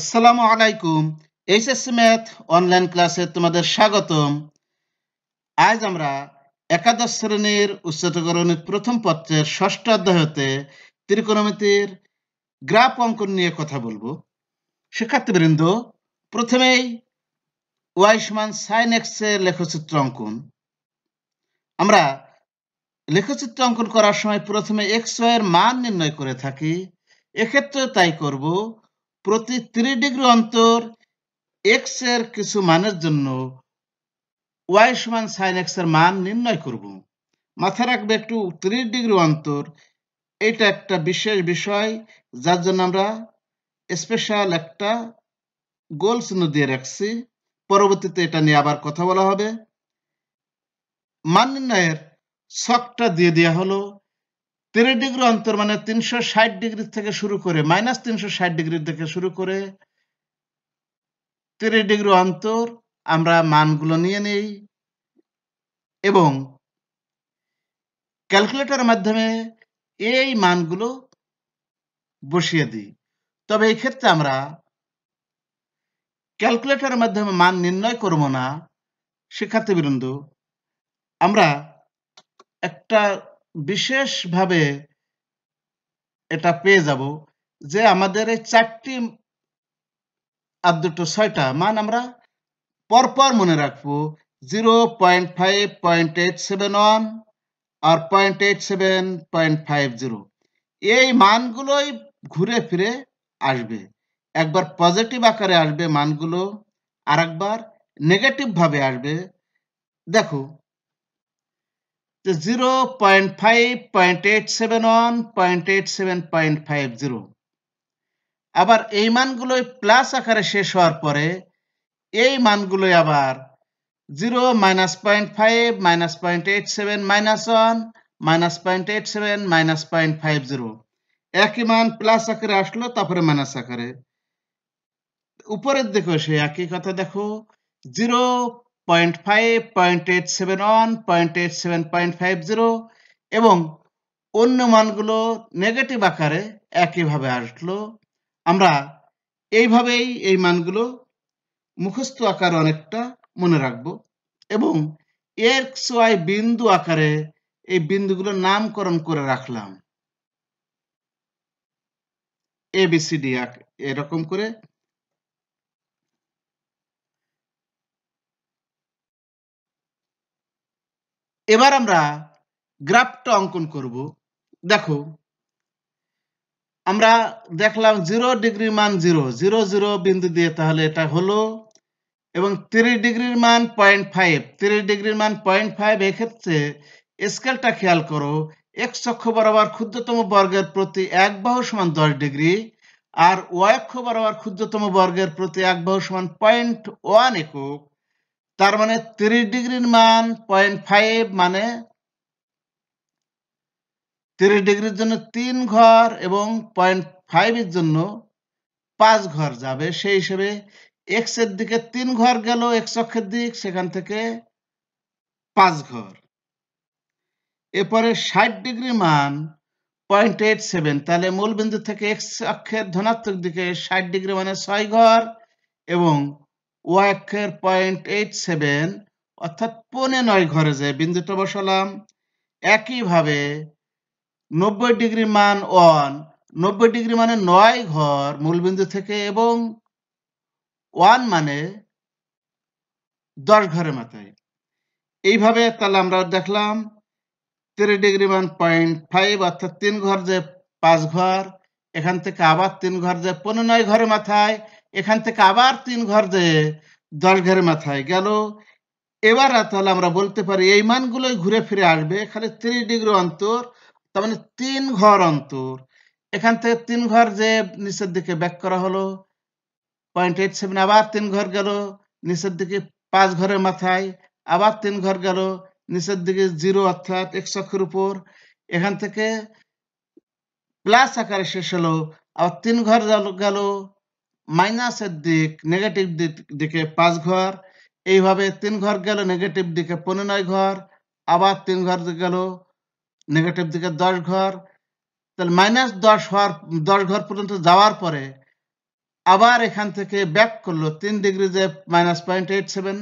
আসসালামু আলাইকুম HSC math online ক্লাসে তোমাদের স্বাগতম আজ আমরা একাদশ শ্রেণীর উচ্চতকরণের প্রথম পত্রের ষষ্ঠ অধ্যায়তে ত্রিকোণমিতির গ্রাফ অঙ্কন নিয়ে কথা বলবো শিক্ষার্থীবৃন্দ প্রথমেই ওয়াই সমান সাইন এক্স এর লেখচিত্র অঙ্কন আমরা লেখচিত্র অঙ্কন করার সময় প্রথমে এক্স এর মান নির্ণয় করে থাকি এক্ষেত্রে তাই করব প্রতি তিরিশ ডিগ্রি অন্তর এক্স এর কিছু মানের জন্য ওয়াই সমান সাইন এক্স এর মান নির্ণয় করব মাথায় রাখবে একটু তিরিশ ডিগ্রি অন্তর এটা একটা বিশেষ বিষয় যার জন্য আমরা স্পেশাল একটা গোল চিহ্ন দিয়ে রাখছি পরবর্তীতে এটা নিয়ে আবার কথা বলা হবে মান নির্ণয়ের শখটা দিয়ে দেওয়া হলো তিরিশ ডিগ্রি অন্তর মানে তিনশো ষাট ডিগ্রি থেকে শুরু করে মাইনাস তিনশো ষাট ডিগ্রি থেকে শুরু করে তিরিশ ডিগ্রি অন্তর আমরা মানগুলো নিয়ে নিই এবং ক্যালকুলেটরের মাধ্যমে এই মানগুলো বসিয়ে দিই তবে এই ক্ষেত্রে আমরা ক্যালকুলেটরের মাধ্যমে মান নির্ণয় করব না শিক্ষার্থীবৃন্দ আমরা একটা বিশেষভাবে এটা পেয়ে যাব যে আমাদের এই চারটি আর দুটো ছয়টা মান আমরা পরপর মনে রাখবো zero point five point eight seven one আর point eight seven point five zero এই মানগুলোই ঘুরে ফিরে আসবে একবার পজিটিভ আকারে আসবে মানগুলো আর একবার নেগেটিভভাবে আসবে দেখো zero point five point eight seven one point eight seven point five zero আবার এই মানগুলোই প্লাস আকারে শেষ হওয়ার পরে এই মানগুলোই আবার zero minus point five minus point eight seven minus one minus point eight seven minus point five zero একই মান প্লাস আকারে আসলো তারপরে মাইনাস আকারে উপরের দেখো সে একই কথা দেখো zero point five point eight seven one point eight seven point five zero এবং অন্য মানগুলো নেগেটিভ আকারে একইভাবে আসলো আমরা এইভাবেই এই মানগুলো মুখস্থ আকারে অনেকটা মনে রাখব এবং এক্স ওয়াই বিন্দু আকারে এই বিন্দুগুলোর নামকরণ করে রাখলাম এবিসিডি এরকম করে এবার আমরা গ্রাফটা অঙ্কন করব দেখো আমরা দেখলাম জিরো ডিগ্রির মান জিরো জিরো জিরো বিন্দু দিয়ে তাহলে এটা হলো এবং তিরিশ ডিগ্রির মান পয়েন্ট ফাইভ তিরিশ ডিগ্রির মান পয়েন্ট ফাইভ এক্ষেত্রে স্কেলটা খেয়াল করো এক অক্ষ বরাবর ক্ষুদ্রতম বর্গের প্রতি এক বাহু সমান দশ ডিগ্রি আর ওয়াই অক্ষ বরাবর ক্ষুদ্রতম বর্গের প্রতি এক বাহু সমান পয়েন্ট ওয়ান একক তার মানে তিরিশ ডিগ্রির মান পয়েন্ট ফাইভ মানে তিরিশ ডিগ্রির জন্য তিন ঘর এবং পয়েন্ট ফাইভের জন্য পাঁচ ঘর যাবে সেই হিসেবে এক্স এর দিকে তিন ঘর গেল এক্স অক্ষের দিক সেখান থেকে পাঁচ ঘর এরপরে ষাট ডিগ্রি মান পয়েন্ট এইট সেভেন তাহলে মূল বিন্দু থেকে এক্স অক্ষের ধনাত্মক দিকে ষাট ডিগ্রি মানে ছয় ঘর এবং ও পয়েন্ট এইট সেভেন অর্থাৎ পনে নয় ঘরে যে বিন্দুটা বসালাম একইভাবে নব্বই ডিগ্রি মান ওয়ান নব্বই ডিগ্রি মানে নয় ঘর মূলবিন্দু থেকে এবং ওয়ান মানে দশ ঘরের মাথায় এইভাবে তাহলে আমরা দেখলাম তেরো ডিগ্রি মান পয়েন্ট ফাইভ অর্থাৎ তিন ঘর যে পাঁচ ঘর এখান থেকে আবার তিন ঘর যে পনেরো নয় ঘরের মাথায় এখান থেকে আবার তিন ঘর যে দশ ঘরের মাথায় গেল এবার তাহলে আমরা বলতে পারি এই মানগুলোই ঘুরে ফিরে আসবে খালি ত্রিশ ডিগ্রি অন্তর তার মানে তিন ঘর অন্তর এখান থেকে তিন ঘর যে নিচের দিকে ব্যাক করা হলো পয়েন্ট এইট সেভেন আবার তিন ঘর গেল নিচের দিকে পাঁচ ঘরের মাথায় আবার তিন ঘর গেল নিচের দিকে জিরো অর্থাৎ এক চক্ষের উপর এখান থেকে প্লাস আকারে শেষ হলো আবার তিন ঘর গেল মাইনাসের দিক নেগেটিভ দিকে পাঁচ ঘর এইভাবে তিন ঘর গেল নেগেটিভ দিকে পনেরো ঘর আবার তিন ঘর গেল নেগেটিভ দিকে দশ ঘর তাহলে মাইনাস দশ হওয়ার দশ ঘর পর্যন্ত যাওয়ার পরে আবার এখান থেকে ব্যাক করলো তিন ডিগ্রি যে মাইনাস পয়েন্ট এইট সেভেন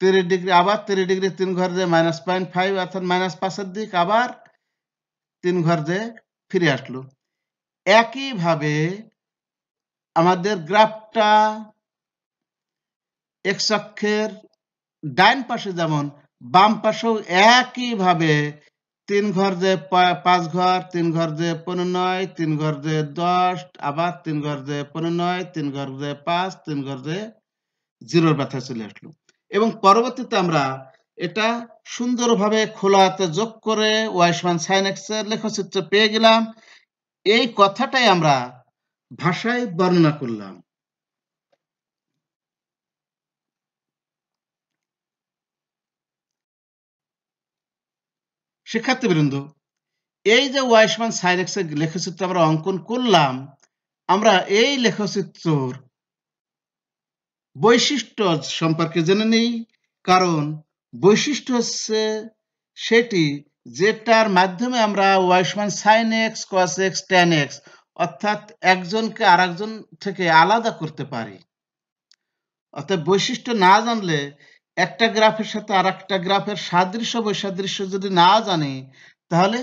তিরিশ ডিগ্রি আবার তিরিশ ডিগ্রি তিন ঘর যে মাইনাস পয়েন্ট ফাইভ অর্থাৎ মাইনাস পাঁচের দিক আবার তিন ঘর যে ফিরে আসলো একইভাবে আমাদের গ্রাফটা এক্স অক্ষের ডাইন পাশে যেমন বাম পাশেও একইভাবে তিন ঘর যে পাঁচ ঘর তিন ঘর যে পনেরো নয় তিন ঘর যে দশ আবার তিন ঘর যে পনেরো নয় তিন ঘর যে পাঁচ তিন ঘর যে জিরোর ব্যথা চলে আসলো এবং পরবর্তীতে আমরা এটা সুন্দরভাবে খোলাতে যোগ করে ওয়াইসমান সাইন এক্সের লেখচিত্র পেয়ে গেলাম এই কথাটাই আমরা ভাষায় বর্ণনা করলাম শিক্ষার্থী বৃন্দ এই যে ওয়াইসমান সাইরেক্সের লেখচিত্র আমরা অঙ্কন করলাম আমরা এই লেখচিত্র বৈশিষ্ট্য সম্পর্কে জেনে নেই কারণ বৈশিষ্ট্য হচ্ছে সেটি যেটার মাধ্যমে আমরা ওয়াইসমান sine x cos x tan x অর্থাৎ একজনকে আরেকজন থেকে আলাদা করতে পারি অর্থাৎ বৈশিষ্ট্য না জানলে একটা গ্রাফের সাথে আর একটা গ্রাফের সাদৃশ্য বৈসাদৃশ্য যদি না জানি তাহলে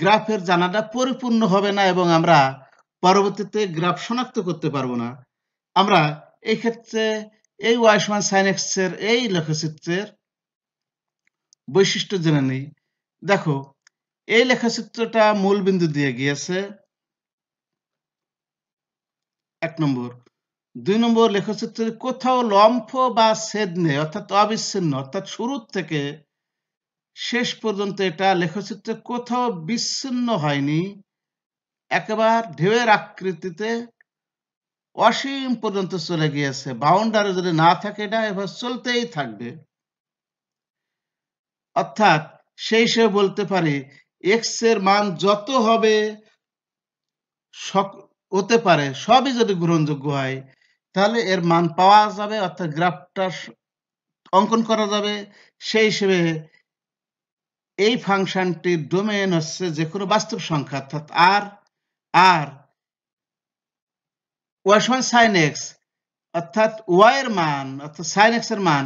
গ্রাফের জানাটা পরিপূর্ণ হবে না এবং আমরা পরবর্তীতে গ্রাফ শনাক্ত করতে পারবো না আমরা এই ক্ষেত্রে এই ওয়াইসমান এর এই লেখচিত্রের বৈশিষ্ট্য জেনে নিই দেখো এই লেখাচিত্রটা বিন্দু দিয়ে গিয়েছে এক নম্বর দুই নম্বর লেখচিত্রের কোথাও লম্ফ বা ছেদ নেই অর্থাৎ অবিচ্ছিন্ন অর্থাৎ শুরুর থেকে শেষ পর্যন্ত এটা লেখচিত্রে কোথাও বিচ্ছিন্ন হয়নি একেবারে ঢেউয়ের আকৃতিতে অসীম পর্যন্ত চলে গিয়েছে বাউন্ডারি যদি না থাকে এটা এবার চলতেই থাকবে অর্থাৎ সেই হিসেবে বলতে পারি এক্স এর মান যত হবে হতে পারে সবই যদি গ্রহণযোগ্য হয় তাহলে এর মান পাওয়া যাবে অর্থাৎ গ্রাফটা অঙ্কন করা যাবে সেই হিসেবে এই ফাংশনটির ডোমেন হচ্ছে যে কোনো বাস্তব সংখ্যা অর্থাৎ আর আর ওয়াই সমান সাইন এক্স অর্থাৎ ওয়াই এর মান অর্থাৎ সাইন এক্স এর মান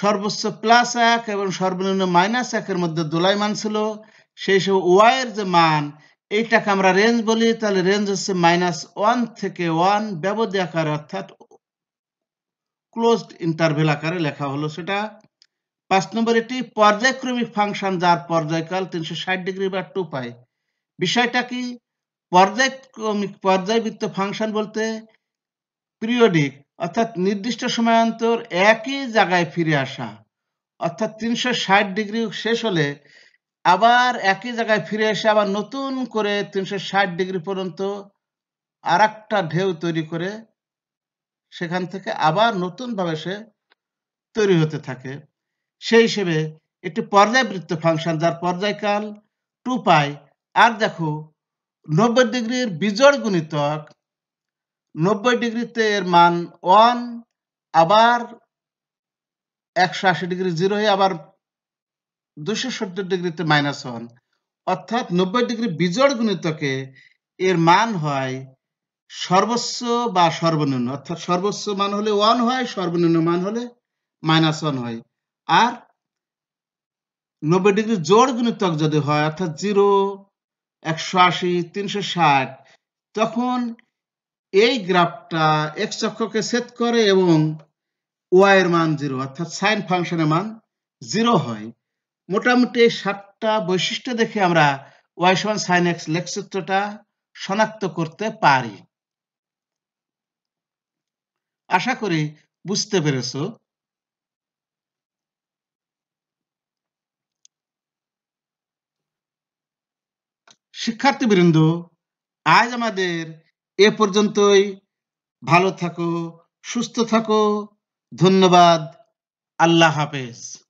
সর্বোচ্চ প্লাস এক এবং সর্বনিম্ন মাইনাস এক এর মধ্যে দোলাই ছিল সেই হিসেবে ওয়াই এর যে মান এইটাকে আমরা রেঞ্জ বলি তাহলে রেঞ্জ হচ্ছে মাইনাস ওয়ান থেকে ওয়ান ব্যবধি আকারে অর্থাৎ ক্লোজ ইন্টারভেল আকারে লেখা হলো সেটা পাঁচ নম্বর এটি পর্যায়ক্রমিক ফাংশন যার পর্যায়কাল তিনশো ষাট ডিগ্রি বা টু পাই বিষয়টা কি পর্যায়ক্রমিক পর্যায়বৃত্ত ফাংশন বলতে পিরিয়ডিক অর্থাৎ নির্দিষ্ট সময়ান্তর একই জায়গায় ফিরে আসা অর্থাৎ তিনশো ষাট ডিগ্রি শেষ হলে আবার একই জায়গায় ফিরে এসে আবার নতুন করে তিনশো ডিগ্রি পর্যন্ত আর ঢেউ তৈরি করে সেখান থেকে আবার নতুনভাবে সে তৈরি হতে থাকে সেই হিসেবে একটি পর্যায়বৃত্ত ফাংশন যার পর্যায়কাল টু পাই আর দেখো নব্বই ডিগ্রির বিজড় গুণিতক নব্বই ডিগ্রিতে এর মান ওয়ান আবার একশো আশি ডিগ্রি জিরো হয়ে আবার 270 ডিগ্রিতে মাইনাস 1 অর্থাৎ 90 ডিগ্রি বিজড় গুণিতকে এর মান হয় সর্বোচ্চ বা সর্বনিম্ন অর্থাৎ সর্বোচ্চ মান হলে 1 হয় সর্বনিম্ন মান হলে মাইনাস 1 হয় আর 90 ডিগ্রি জোড় গুণিতক যদি হয় অর্থাৎ 0 180 360 তখন এই গ্রাফটা এক্স অক্ষকে ছেদ করে এবং ওয়াই এর মান 0 অর্থাৎ সাইন ফাংশনের মান 0 হয় মোটামুটি সাতটা বৈশিষ্ট্য দেখে আমরা ওয়াই সমান সাইন এক্স লেখচিত্রটা শনাক্ত করতে পারি আশা করি বুঝতে পেরেছ শিক্ষার্থীবৃন্দ আজ আমাদের এ পর্যন্তই ভালো থাকো সুস্থ থাকো ধন্যবাদ আল্লাহ হাফেজ